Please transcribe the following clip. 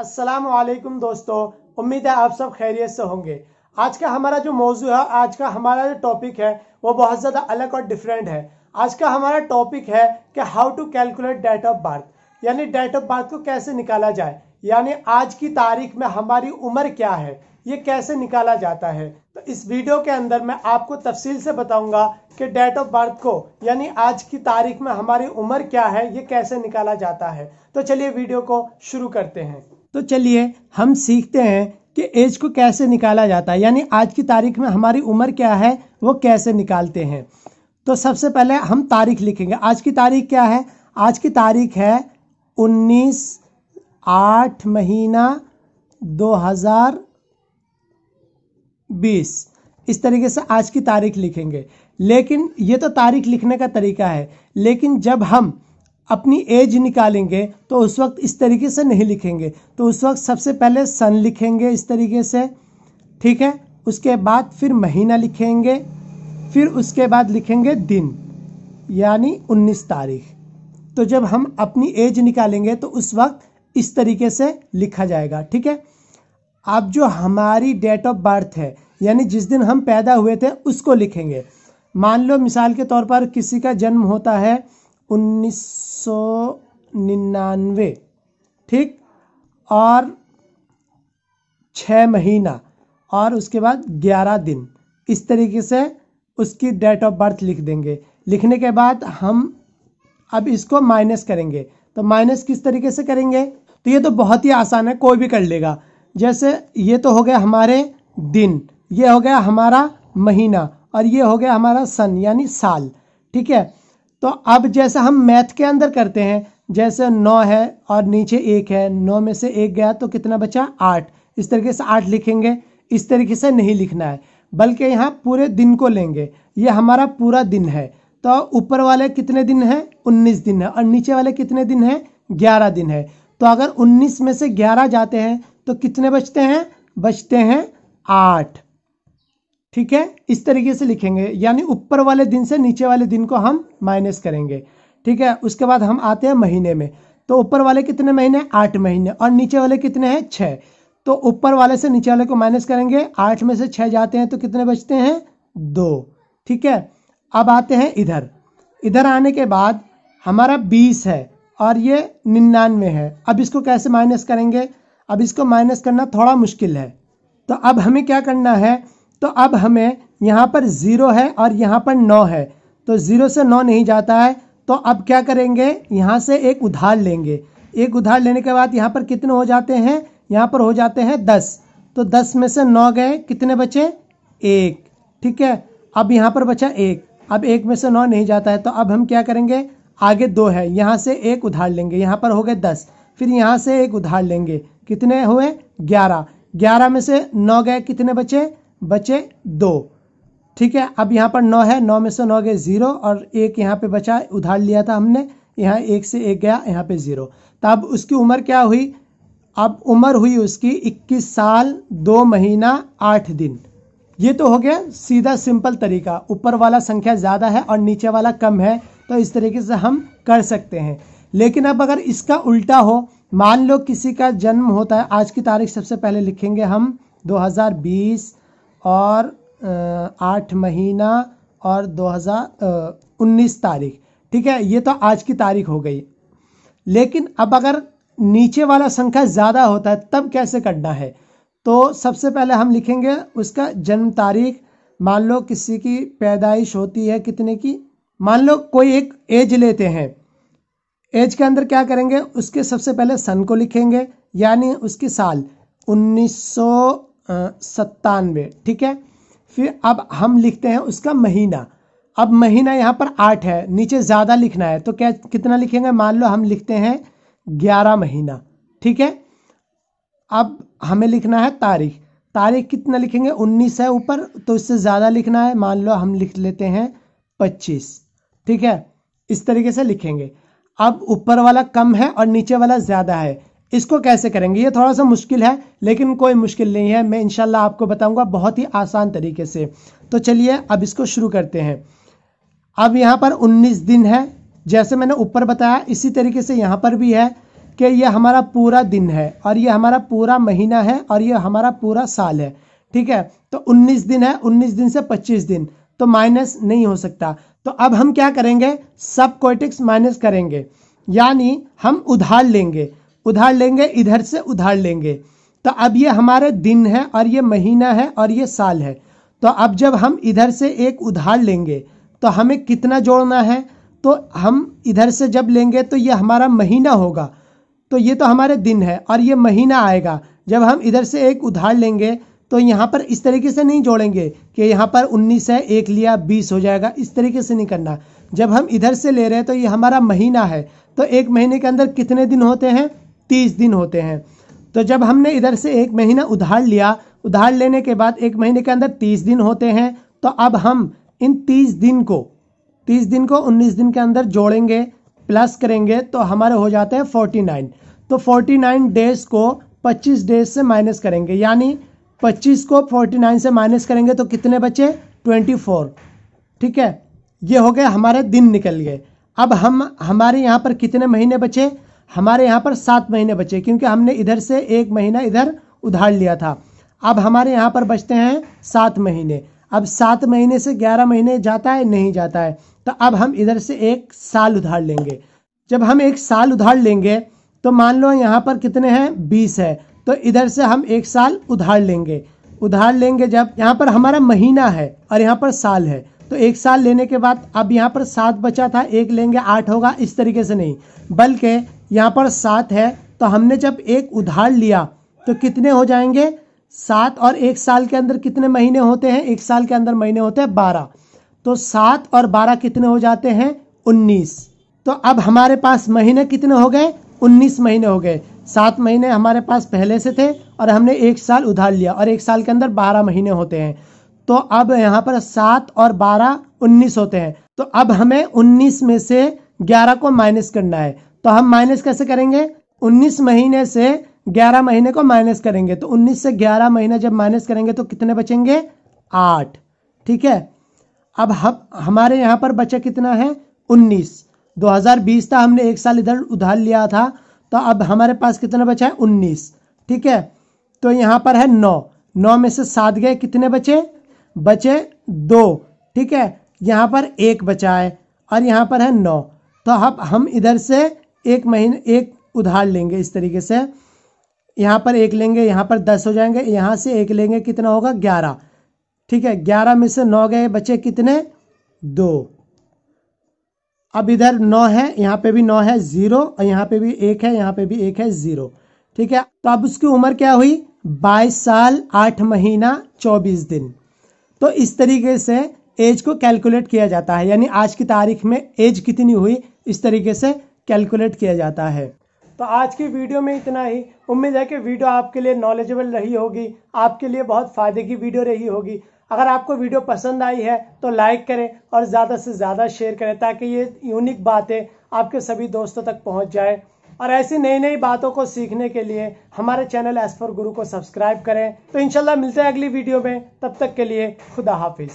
वालेकुम दोस्तों उम्मीद है आप सब खैरियत से होंगे आज का हमारा जो मौजू है आज का हमारा जो टॉपिक है वो बहुत ज़्यादा अलग और डिफरेंट है आज का हमारा टॉपिक है कि how to calculate date of birth यानी डेट ऑफ बर्थ को कैसे निकाला जाए यानी आज की तारीख में हमारी उम्र क्या है ये कैसे निकाला जाता है तो इस वीडियो के अंदर मैं आपको तफसील से बताऊंगा कि डेट ऑफ बर्थ को यानी आज की तारीख में हमारी उम्र क्या है ये कैसे निकाला जाता है तो चलिए वीडियो को शुरू करते हैं तो चलिए हम सीखते हैं कि एज को कैसे निकाला जाता है यानी आज की तारीख में हमारी उम्र क्या है वो कैसे निकालते हैं तो सबसे पहले हम तारीख लिखेंगे आज की तारीख क्या है आज की तारीख है उन्नीस आठ महीना दो हज़ार बीस इस तरीके से आज की तारीख लिखेंगे लेकिन ये तो तारीख लिखने का तरीका है लेकिन जब हम अपनी एज निकालेंगे तो उस वक्त इस तरीके से नहीं लिखेंगे तो उस वक्त सबसे पहले सन लिखेंगे इस तरीके से ठीक है उसके बाद फिर महीना लिखेंगे फिर उसके बाद लिखेंगे दिन यानी 19 तारीख तो जब हम अपनी एज निकालेंगे तो उस वक्त इस तरीके से लिखा जाएगा ठीक है अब जो हमारी डेट ऑफ बर्थ है यानी जिस दिन हम पैदा हुए थे उसको लिखेंगे मान लो मिसाल के तौर पर किसी का जन्म होता है 1999 ठीक और छः महीना और उसके बाद ग्यारह दिन इस तरीके से उसकी डेट ऑफ बर्थ लिख देंगे लिखने के बाद हम अब इसको माइनस करेंगे तो माइनस किस तरीके से करेंगे तो ये तो बहुत ही आसान है कोई भी कर लेगा जैसे ये तो हो गया हमारे दिन ये हो गया हमारा महीना और ये हो गया हमारा सन यानी साल ठीक है तो अब जैसा हम मैथ के अंदर करते हैं जैसे नौ है और नीचे एक है नौ में से एक गया तो कितना बचा आठ इस तरीके से आठ लिखेंगे इस तरीके से नहीं लिखना है बल्कि यहाँ पूरे दिन को लेंगे ये हमारा पूरा दिन है तो ऊपर वाले कितने दिन है उन्नीस दिन है और नीचे वाले कितने दिन है ग्यारह दिन है तो अगर उन्नीस में से ग्यारह जाते हैं तो कितने बचते हैं बचते हैं आठ ठीक है इस तरीके से लिखेंगे यानी ऊपर वाले दिन से नीचे वाले दिन को हम माइनस करेंगे ठीक है उसके बाद हम आते हैं महीने में तो ऊपर वाले कितने महीने आठ महीने और नीचे वाले कितने हैं छः तो ऊपर वाले से नीचे वाले को माइनस करेंगे आठ में से छः जाते हैं तो कितने बचते हैं दो ठीक है अब आते हैं इधर इधर आने के बाद हमारा बीस है और ये निन्यानवे है अब इसको कैसे माइनस करेंगे अब इसको माइनस करना थोड़ा मुश्किल है तो अब हमें क्या करना है तो अब हमें यहाँ पर ज़ीरो है और यहाँ पर नौ है तो ज़ीरो से नौ नहीं जाता है तो अब क्या करेंगे यहाँ से एक उधार लेंगे एक उधार लेने के बाद यहाँ पर कितने हो जाते हैं यहाँ पर हो जाते हैं दस तो दस में से नौ गए कितने बचे एक ठीक है अब यहाँ पर बचा एक अब एक में से नौ नहीं जाता है तो अब हम क्या करेंगे आगे दो है यहाँ से एक उधार लेंगे यहाँ पर हो गए दस फिर यहाँ से एक उधार लेंगे कितने हुए ग्यारह ग्यारह में से नौ गए कितने बचे बचे दो ठीक है अब यहाँ पर नौ है नौ में से नौ गए जीरो और एक यहाँ पे बचा उधार लिया था हमने यहाँ एक से एक गया यहाँ पे जीरो तब तो उसकी उम्र क्या हुई अब उम्र हुई उसकी इक्कीस साल दो महीना आठ दिन ये तो हो गया सीधा सिंपल तरीका ऊपर वाला संख्या ज़्यादा है और नीचे वाला कम है तो इस तरीके से हम कर सकते हैं लेकिन अब अगर इसका उल्टा हो मान लो किसी का जन्म होता है आज की तारीख सबसे पहले लिखेंगे हम 2020 और आठ महीना और दो हज़ार उन्नीस तारीख ठीक है ये तो आज की तारीख हो गई लेकिन अब अगर नीचे वाला संख्या ज़्यादा होता है तब कैसे करना है तो सबसे पहले हम लिखेंगे उसका जन्म तारीख मान लो किसी की पैदाइश होती है कितने की मान लो कोई एक एज लेते हैं एज के अंदर क्या करेंगे उसके सबसे पहले सन को लिखेंगे यानी उसकी साल उन्नीस सौ सत्तानवे ठीक है फिर अब हम लिखते हैं उसका महीना अब महीना यहाँ पर आठ है नीचे ज़्यादा लिखना है तो क्या कितना लिखेंगे मान लो हम लिखते हैं ग्यारह महीना ठीक है अब हमें लिखना है तारीख तारीख कितना लिखेंगे उन्नीस है ऊपर तो इससे ज़्यादा लिखना है मान लो हम लिख लेते हैं पच्चीस ठीक है इस तरीके से लिखेंगे अब ऊपर वाला कम है और नीचे वाला ज़्यादा है इसको कैसे करेंगे ये थोड़ा सा मुश्किल है लेकिन कोई मुश्किल नहीं है मैं इनशाला आपको बताऊंगा बहुत ही आसान तरीके से तो चलिए अब इसको शुरू करते हैं अब यहाँ पर 19 दिन है जैसे मैंने ऊपर बताया इसी तरीके से यहाँ पर भी है कि यह हमारा पूरा दिन है और यह हमारा पूरा महीना है और यह हमारा पूरा साल है ठीक है तो 19 दिन है 19 दिन से 25 दिन तो माइनस नहीं हो सकता तो अब हम क्या करेंगे सब कोटिक्स माइनस करेंगे यानी हम उधार लेंगे उधार लेंगे इधर से उधार लेंगे तो अब ये हमारे दिन है और ये महीना है और ये साल है तो अब जब हम इधर से एक उधार लेंगे तो हमें कितना जोड़ना है तो हम इधर से जब लेंगे तो ये हमारा महीना होगा तो ये तो हमारे दिन है और ये महीना आएगा जब हम इधर से एक उधार लेंगे तो यहाँ पर इस तरीके से नहीं जोड़ेंगे कि यहाँ पर उन्नीस है एक लिया बीस हो जाएगा इस तरीके से नहीं करना जब हम इधर से ले रहे हैं तो ये हमारा महीना है तो एक महीने के अंदर कितने दिन होते हैं तीस दिन होते हैं तो जब हमने इधर से एक महीना उधार लिया उधार लेने के बाद एक महीने के अंदर तीस दिन होते हैं तो अब हम इन तीस दिन को तीस दिन को उन्नीस दिन के अंदर जोड़ेंगे प्लस करेंगे तो हमारे हो जाते हैं फोर्टी नाइन तो फोर्टी नाइन डेज को पच्चीस डेज से माइनस करेंगे यानी पच्चीस को फोर्टी नाइन से माइनस करेंगे तो कितने बचे ट्वेंटी फोर ठीक है ये हो गए हमारे दिन निकल गए अब हम हमारे यहाँ पर कितने महीने बचे हमारे यहाँ पर सात महीने बचे क्योंकि हमने इधर से एक महीना इधर उधार लिया था अब हमारे यहाँ पर बचते हैं सात महीने अब सात महीने से ग्यारह महीने जाता है नहीं जाता है तो अब हम इधर से एक साल उधार लेंगे जब हम एक साल उधार लेंगे तो मान लो यहाँ पर कितने हैं बीस है तो इधर से हम एक साल उधार लेंगे उधार लेंगे जब यहाँ पर हमारा महीना है और यहाँ पर साल है तो एक साल लेने के बाद अब यहाँ पर सात बचा था एक लेंगे आठ होगा इस तरीके से नहीं बल्कि यहाँ पर सात है तो हमने जब एक उधार लिया तो कितने हो जाएंगे सात और एक साल के अंदर कितने महीने होते हैं एक साल के अंदर महीने होते हैं बारह तो सात और बारह कितने हो जाते हैं उन्नीस तो अब हमारे पास महीने कितने हो गए उन्नीस महीने हो गए सात महीने हमारे पास पहले से थे और हमने एक साल उधार लिया और एक साल के अंदर बारह महीने होते हैं तो अब यहाँ पर सात और बारह उन्नीस होते हैं तो अब हमें उन्नीस में से ग्यारह को माइनस करना है तो हम माइनस कैसे करेंगे 19 महीने से 11 महीने को माइनस करेंगे तो 19 से 11 महीने जब माइनस करेंगे तो कितने बचेंगे आठ ठीक है अब हम हमारे यहाँ पर बचा कितना है 19 2020 था हमने एक साल इधर उधार लिया था तो अब हमारे पास कितना बचा है उन्नीस ठीक है तो यहाँ पर है नौ नौ में से सात गए कितने बचे बचे दो ठीक है यहाँ पर एक बचा है और यहाँ पर है नौ तो अब हम इधर से एक महीने एक उधार लेंगे इस तरीके से यहाँ पर एक लेंगे यहाँ पर दस हो जाएंगे यहाँ से एक लेंगे कितना होगा ग्यारह ठीक है ग्यारह में से नौ गए बचे कितने दो अब इधर नौ है यहाँ पे भी नौ है ज़ीरो और यहाँ पे भी एक है यहाँ पे भी एक है ज़ीरो ठीक है तो अब उसकी उम्र क्या हुई बाईस साल आठ महीना चौबीस दिन तो इस तरीके से एज को कैलकुलेट किया जाता है यानी आज की तारीख में एज कितनी हुई इस तरीके से कैलकुलेट किया जाता है तो आज की वीडियो में इतना ही उम्मीद है कि वीडियो आपके लिए नॉलेजेबल रही होगी आपके लिए बहुत फ़ायदे की वीडियो रही होगी अगर आपको वीडियो पसंद आई है तो लाइक करें और ज़्यादा से ज़्यादा शेयर करें ताकि ये यूनिक बातें आपके सभी दोस्तों तक पहुंच जाए और ऐसी नई नई बातों को सीखने के लिए हमारे चैनल एस फॉर गुरु को सब्सक्राइब करें तो इनशाला मिलते हैं अगली वीडियो में तब तक के लिए खुदा हाफिज़